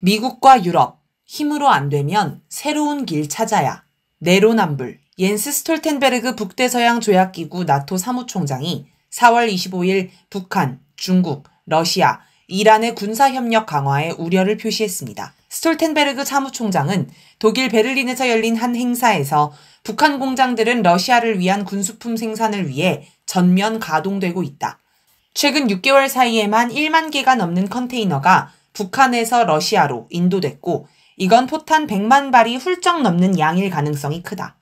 미국과 유럽, 힘으로 안 되면 새로운 길 찾아야. 내로남불. 옌스 스톨텐베르그 북대서양 조약기구 나토 사무총장이 4월 25일 북한, 중국, 러시아, 이란의 군사협력 강화에 우려를 표시했습니다. 스톨텐베르그 사무총장은 독일 베를린에서 열린 한 행사에서 북한 공장들은 러시아를 위한 군수품 생산을 위해 전면 가동되고 있다. 최근 6개월 사이에만 1만 개가 넘는 컨테이너가 북한에서 러시아로 인도됐고 이건 포탄 100만 발이 훌쩍 넘는 양일 가능성이 크다.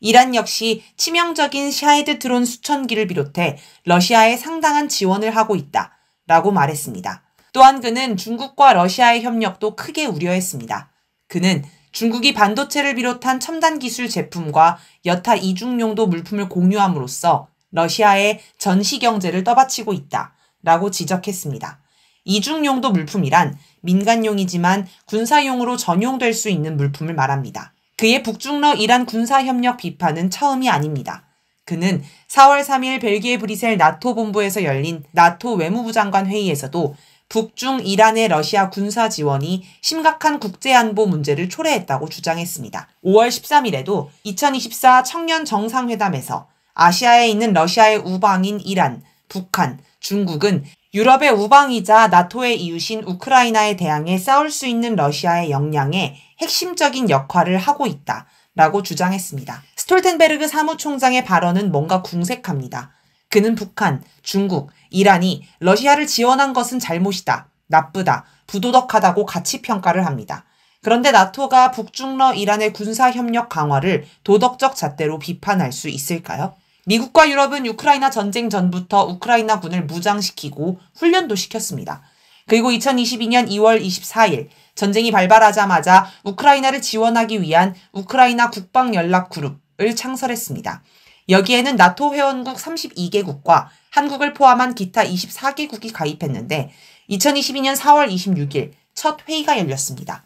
이란 역시 치명적인 샤헤드 드론 수천 기를 비롯해 러시아에 상당한 지원을 하고 있다. 라고 말했습니다. 또한 그는 중국과 러시아의 협력도 크게 우려했습니다. 그는 중국이 반도체를 비롯한 첨단 기술 제품과 여타 이중용도 물품을 공유함으로써 러시아의 전시 경제를 떠받치고 있다. 라고 지적했습니다. 이중용도 물품이란 민간용이지만 군사용으로 전용될 수 있는 물품을 말합니다. 그의 북중러 이란 군사협력 비판은 처음이 아닙니다. 그는 4월 3일 벨기에 브리셀 나토 본부에서 열린 나토 외무부 장관 회의에서도 북중 이란의 러시아 군사 지원이 심각한 국제안보 문제를 초래했다고 주장했습니다. 5월 13일에도 2024 청년 정상회담에서 아시아에 있는 러시아의 우방인 이란, 북한, 중국은 유럽의 우방이자 나토의 이웃인 우크라이나에 대항해 싸울 수 있는 러시아의 역량에 핵심적인 역할을 하고 있다. 라고 주장했습니다. 스톨텐베르그 사무총장의 발언은 뭔가 궁색합니다. 그는 북한, 중국, 이란이 러시아를 지원한 것은 잘못이다, 나쁘다, 부도덕하다고 같이 평가를 합니다. 그런데 나토가 북중러 이란의 군사협력 강화를 도덕적 잣대로 비판할 수 있을까요? 미국과 유럽은 우크라이나 전쟁 전부터 우크라이나 군을 무장시키고 훈련도 시켰습니다. 그리고 2022년 2월 24일 전쟁이 발발하자마자 우크라이나를 지원하기 위한 우크라이나 국방연락그룹을 창설했습니다. 여기에는 나토 회원국 32개국과 한국을 포함한 기타 24개국이 가입했는데 2022년 4월 26일 첫 회의가 열렸습니다.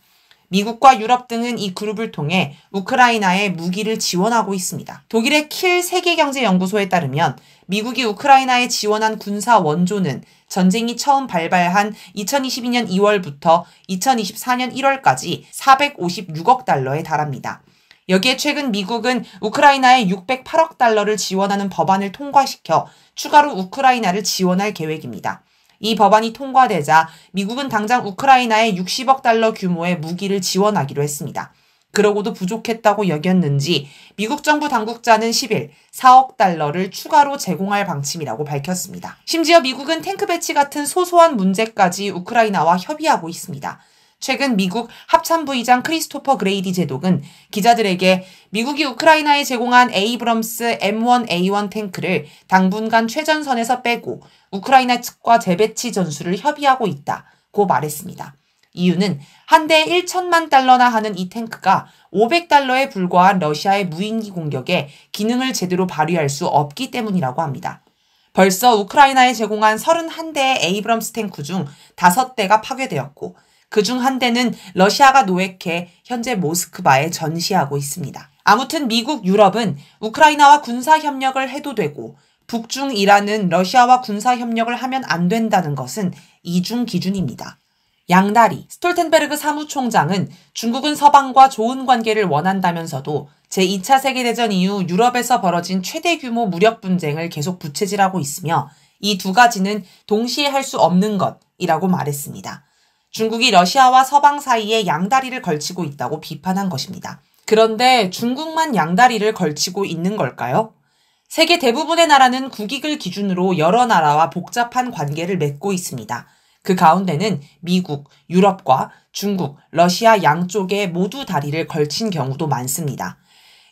미국과 유럽 등은 이 그룹을 통해 우크라이나에 무기를 지원하고 있습니다. 독일의 킬 세계경제연구소에 따르면 미국이 우크라이나에 지원한 군사 원조는 전쟁이 처음 발발한 2022년 2월부터 2024년 1월까지 456억 달러에 달합니다. 여기에 최근 미국은 우크라이나에 608억 달러를 지원하는 법안을 통과시켜 추가로 우크라이나를 지원할 계획입니다. 이 법안이 통과되자 미국은 당장 우크라이나에 60억 달러 규모의 무기를 지원하기로 했습니다. 그러고도 부족했다고 여겼는지 미국 정부 당국자는 10일 4억 달러를 추가로 제공할 방침이라고 밝혔습니다. 심지어 미국은 탱크 배치 같은 소소한 문제까지 우크라이나와 협의하고 있습니다. 최근 미국 합참부의장 크리스토퍼 그레이디 제독은 기자들에게 미국이 우크라이나에 제공한 에이브럼스 M1A1 탱크를 당분간 최전선에서 빼고 우크라이나 측과 재배치 전술을 협의하고 있다고 말했습니다. 이유는 한 대에 1천만 달러나 하는 이 탱크가 500달러에 불과한 러시아의 무인기 공격에 기능을 제대로 발휘할 수 없기 때문이라고 합니다. 벌써 우크라이나에 제공한 31대의 에이브럼스 탱크 중 5대가 파괴되었고 그중한 대는 러시아가 노획해 현재 모스크바에 전시하고 있습니다. 아무튼 미국, 유럽은 우크라이나와 군사 협력을 해도 되고 북중이라는 러시아와 군사 협력을 하면 안 된다는 것은 이중 기준입니다. 양다리 스톨텐베르그 사무총장은 중국은 서방과 좋은 관계를 원한다면서도 제2차 세계대전 이후 유럽에서 벌어진 최대 규모 무력 분쟁을 계속 부채질하고 있으며 이 두 가지는 동시에 할 수 없는 것이라고 말했습니다. 중국이 러시아와 서방 사이에 양다리를 걸치고 있다고 비판한 것입니다. 그런데 중국만 양다리를 걸치고 있는 걸까요? 세계 대부분의 나라는 국익을 기준으로 여러 나라와 복잡한 관계를 맺고 있습니다. 그 가운데는 미국, 유럽과 중국, 러시아 양쪽에 모두 다리를 걸친 경우도 많습니다.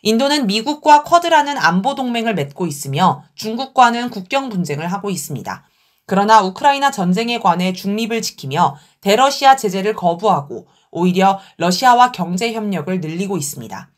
인도는 미국과 쿼드라는 안보 동맹을 맺고 있으며 중국과는 국경 분쟁을 하고 있습니다. 그러나 우크라이나 전쟁에 관해 중립을 지키며 대러시아 제재를 거부하고 오히려 러시아와 경제 협력을 늘리고 있습니다.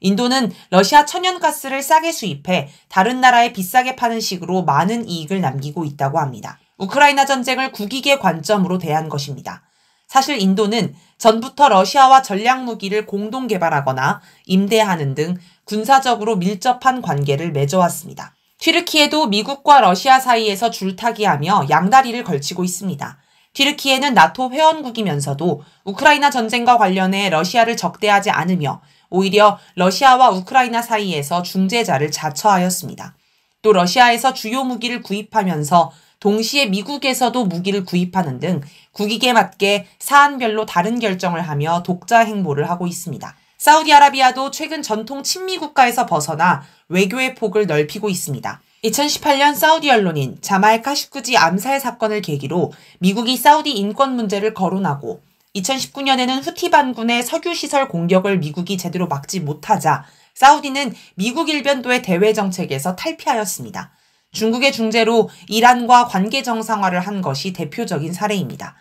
인도는 러시아 천연가스를 싸게 수입해 다른 나라에 비싸게 파는 식으로 많은 이익을 남기고 있다고 합니다. 우크라이나 전쟁을 국익의 관점으로 대한 것입니다. 사실 인도는 전부터 러시아와 전략 무기를 공동 개발하거나 임대하는 등 군사적으로 밀접한 관계를 맺어왔습니다. 튀르키예도 미국과 러시아 사이에서 줄타기하며 양다리를 걸치고 있습니다. 튀르키예는 나토 회원국이면서도 우크라이나 전쟁과 관련해 러시아를 적대하지 않으며 오히려 러시아와 우크라이나 사이에서 중재자를 자처하였습니다. 또 러시아에서 주요 무기를 구입하면서 동시에 미국에서도 무기를 구입하는 등 국익에 맞게 사안별로 다른 결정을 하며 독자 행보를 하고 있습니다. 사우디아라비아도 최근 전통 친미 국가에서 벗어나 외교의 폭을 넓히고 있습니다. 2018년 사우디 언론인 자말 카시쿠지 암살 사건을 계기로 미국이 사우디 인권 문제를 거론하고 2019년에는 후티 반군의 석유 시설 공격을 미국이 제대로 막지 못하자 사우디는 미국 일변도의 대외 정책에서 탈피하였습니다. 중국의 중재로 이란과 관계 정상화를 한 것이 대표적인 사례입니다.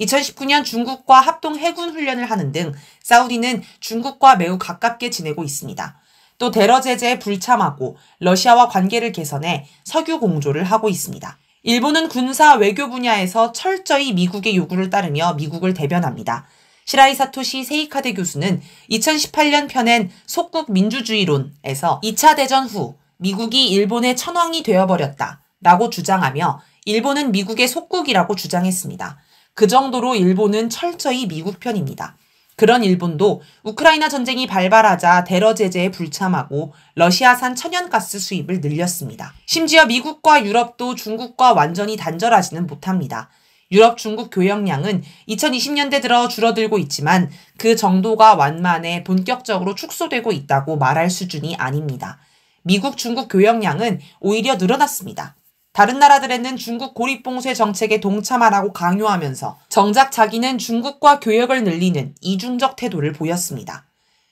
2019년 중국과 합동 해군 훈련을 하는 등 사우디는 중국과 매우 가깝게 지내고 있습니다. 또 대러 제재에 불참하고 러시아와 관계를 개선해 석유 공조를 하고 있습니다. 일본은 군사 외교 분야에서 철저히 미국의 요구를 따르며 미국을 대변합니다. 시라이 사토시 세이카대 교수는 2018년 편엔 속국 민주주의론에서 2차 대전 후 미국이 일본의 천황이 되어버렸다 라고 주장하며 일본은 미국의 속국이라고 주장했습니다. 그 정도로 일본은 철저히 미국 편입니다. 그런 일본도 우크라이나 전쟁이 발발하자 대러 제재에 불참하고 러시아산 천연가스 수입을 늘렸습니다. 심지어 미국과 유럽도 중국과 완전히 단절하지는 못합니다. 유럽 중국 교역량은 2020년대 들어 줄어들고 있지만 그 정도가 완만해 본격적으로 축소되고 있다고 말할 수준이 아닙니다. 미국 중국 교역량은 오히려 늘어났습니다. 다른 나라들에는 중국 고립봉쇄 정책에 동참하라고 강요하면서 정작 자기는 중국과 교역을 늘리는 이중적 태도를 보였습니다.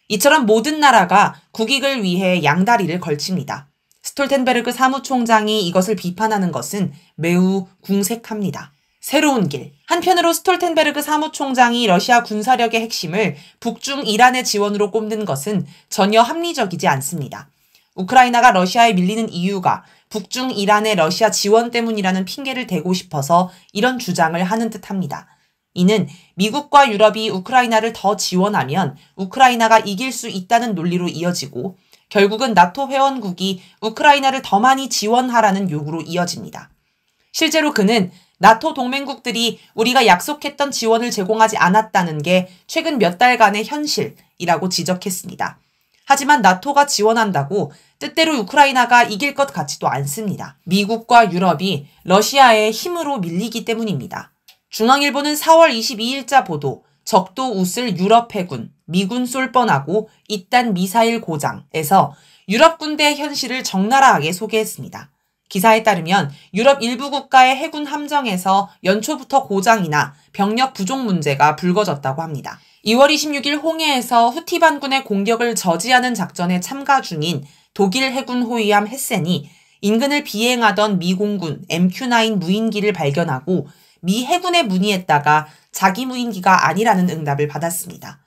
이처럼 모든 나라가 국익을 위해 양다리를 걸칩니다. 스톨텐베르그 사무총장이 이것을 비판하는 것은 매우 궁색합니다. 새로운 길. 한편으로 스톨텐베르그 사무총장이 러시아 군사력의 핵심을 북중 이란의 지원으로 꼽는 것은 전혀 합리적이지 않습니다. 우크라이나가 러시아에 밀리는 이유가 북중 이란의 러시아 지원 때문이라는 핑계를 대고 싶어서 이런 주장을 하는 듯합니다. 이는 미국과 유럽이 우크라이나를 더 지원하면 우크라이나가 이길 수 있다는 논리로 이어지고 결국은 나토 회원국이 우크라이나를 더 많이 지원하라는 요구로 이어집니다. 실제로 그는 나토 동맹국들이 우리가 약속했던 지원을 제공하지 않았다는 게 최근 몇 달간의 현실이라고 지적했습니다. 하지만 나토가 지원한다고 뜻대로 우크라이나가 이길 것 같지도 않습니다. 미국과 유럽이 러시아의 힘으로 밀리기 때문입니다. 중앙일보는 4월 22일자 보도 적도 웃을 유럽 해군, 미군 쏠 뻔하고 이딴 미사일 고장에서 유럽 군대의 현실을 적나라하게 소개했습니다. 기사에 따르면 유럽 일부 국가의 해군 함정에서 연초부터 고장이나 병력 부족 문제가 불거졌다고 합니다. 2월 26일 홍해에서 후티 반군의 공격을 저지하는 작전에 참가 중인 독일 해군 호위함 헤센이 인근을 비행하던 미 공군 MQ-9 무인기를 발견하고 미 해군에 문의했다가 자기 무인기가 아니라는 응답을 받았습니다.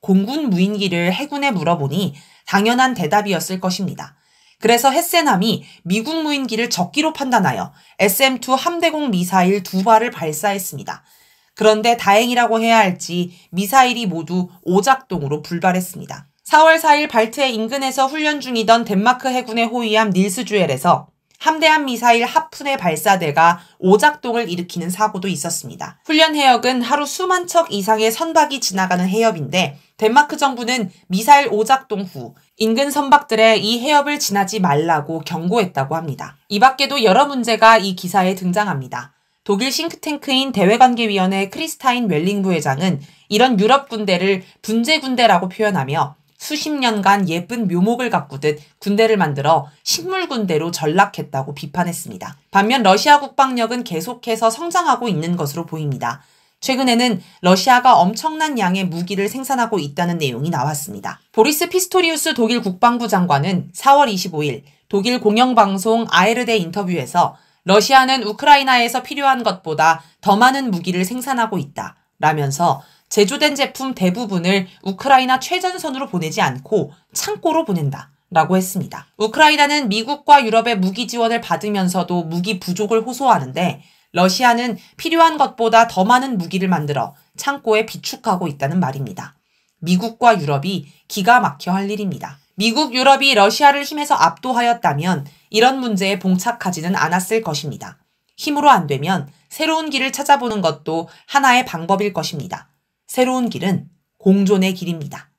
공군 무인기를 해군에 물어보니 당연한 대답이었을 것입니다. 그래서 헤센함이 미국 무인기를 적기로 판단하여 SM-2 함대공 미사일 두 발을 발사했습니다. 그런데 다행이라고 해야 할지 미사일이 모두 오작동으로 불발했습니다. 4월 4일 발트해 인근에서 훈련 중이던 덴마크 해군의 호위함 닐스주엘에서 함대함 미사일 하푼의 발사대가 오작동을 일으키는 사고도 있었습니다. 훈련 해역은 하루 수만 척 이상의 선박이 지나가는 해협인데 덴마크 정부는 미사일 오작동 후 인근 선박들의 이 해협을 지나지 말라고 경고했다고 합니다. 이 밖에도 여러 문제가 이 기사에 등장합니다. 독일 싱크탱크인 대외관계위원회 크리스타인 웰링 부회장은 이런 유럽 군대를 분재 군대라고 표현하며 수십 년간 예쁜 묘목을 가꾸듯 군대를 만들어 식물 군대로 전락했다고 비판했습니다. 반면 러시아 국방력은 계속해서 성장하고 있는 것으로 보입니다. 최근에는 러시아가 엄청난 양의 무기를 생산하고 있다는 내용이 나왔습니다. 보리스 피스토리우스 독일 국방부 장관은 4월 25일 독일 공영방송 아에르데 인터뷰에서 러시아는 우크라이나에서 필요한 것보다 더 많은 무기를 생산하고 있다. 라면서 제조된 제품 대부분을 우크라이나 최전선으로 보내지 않고 창고로 보낸다. 라고 했습니다. 우크라이나는 미국과 유럽의 무기 지원을 받으면서도 무기 부족을 호소하는데 러시아는 필요한 것보다 더 많은 무기를 만들어 창고에 비축하고 있다는 말입니다. 미국과 유럽이 기가 막혀 할 일입니다. 미국, 유럽이 러시아를 힘에서 압도하였다면 이런 문제에 봉착하지는 않았을 것입니다. 힘으로 안 되면 새로운 길을 찾아보는 것도 하나의 방법일 것입니다. 새로운 길은 공존의 길입니다.